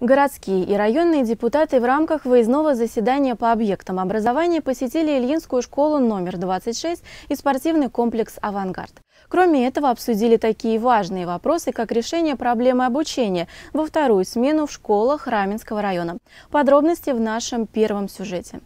Городские и районные депутаты в рамках выездного заседания по объектам образования посетили Ильинскую школу номер 26 и спортивный комплекс «Авангард». Кроме этого, обсудили такие важные вопросы, как решение проблемы обучения во вторую смену в школах Раменского района. Подробности в нашем первом сюжете.